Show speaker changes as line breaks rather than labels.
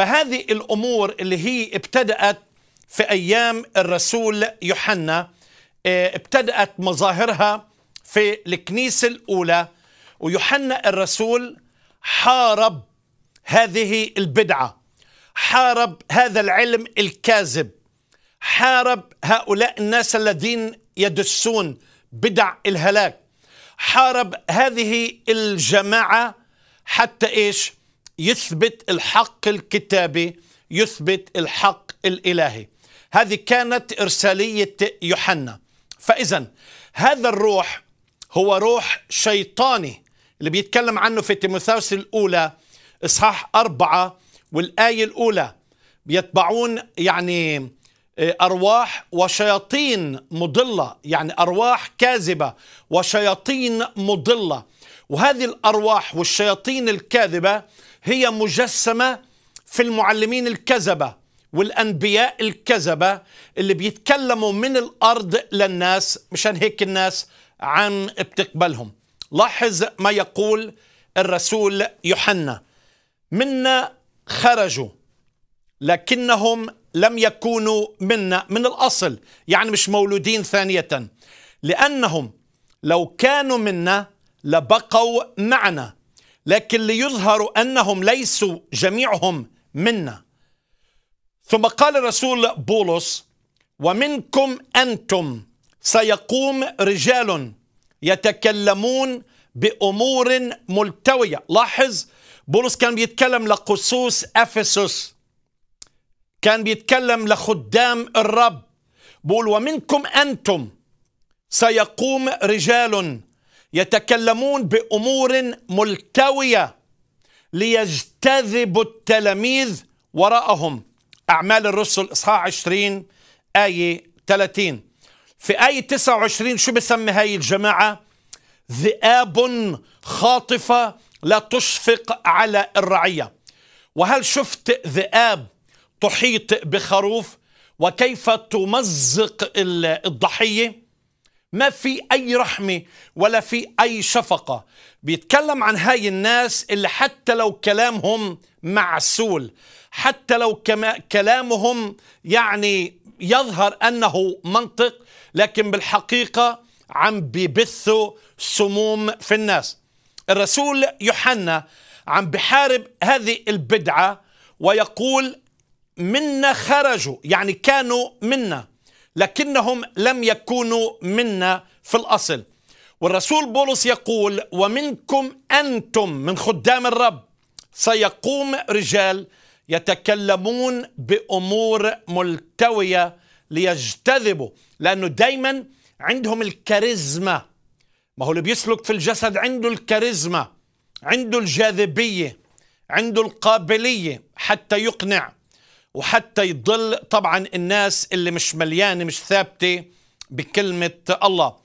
فهذه الأمور اللي هي ابتدأت في أيام الرسول يوحنا آه، ابتدأت مظاهرها في الكنيسة الأولى ويوحنا الرسول حارب هذه البدعة حارب هذا العلم الكاذب حارب هؤلاء الناس الذين يدسون بدع الهلاك حارب هذه الجماعة حتى إيش يثبت الحق الكتابي يثبت الحق الالهي هذه كانت ارساليه يوحنا فاذا هذا الروح هو روح شيطاني اللي بيتكلم عنه في تيموثاوس الاولى اصحاح أربعة والايه الاولى يتبعون يعني آه، أرواح وشياطين مضلة يعني أرواح كاذبة وشياطين مضلة وهذه الأرواح والشياطين الكاذبة هي مجسمة في المعلمين الكذبة والأنبياء الكذبة اللي بيتكلموا من الأرض للناس مشان هيك الناس عم بتقبلهم لاحظ ما يقول الرسول يوحنا منا خرجوا لكنهم لم يكونوا منا من الأصل يعني مش مولودين ثانية لأنهم لو كانوا منا لبقوا معنا لكن ليظهروا انهم ليسوا جميعهم منا ثم قال الرسول بولس ومنكم انتم سيقوم رجال يتكلمون بامور ملتويه لاحظ بولس كان بيتكلم لقصوص افسس كان بيتكلم لخدام الرب بقول ومنكم انتم سيقوم رجال يتكلمون بأمور ملتوية ليجتذبوا التلاميذ وراءهم أعمال الرسل إصحاح 20 آية 30 في آية 29 شو بسمي هاي الجماعة ذئاب خاطفة لا تشفق على الرعية وهل شفت ذئاب تحيط بخروف وكيف تمزق الضحية ما في أي رحمة ولا في أي شفقة بيتكلم عن هاي الناس اللي حتى لو كلامهم معسول حتى لو كما كلامهم يعني يظهر أنه منطق لكن بالحقيقة عم ببثوا سموم في الناس الرسول يوحنا عم بحارب هذه البدعة ويقول منا خرجوا يعني كانوا منا لكنهم لم يكونوا منا في الأصل والرسول بولس يقول ومنكم أنتم من خدام الرب سيقوم رجال يتكلمون بأمور ملتوية ليجتذبوا لأنه دايما عندهم الكاريزما ما هو اللي بيسلك في الجسد عنده الكاريزما عنده الجاذبية عنده القابلية حتى يقنع وحتى يضل طبعا الناس اللي مش مليانه مش ثابته بكلمه الله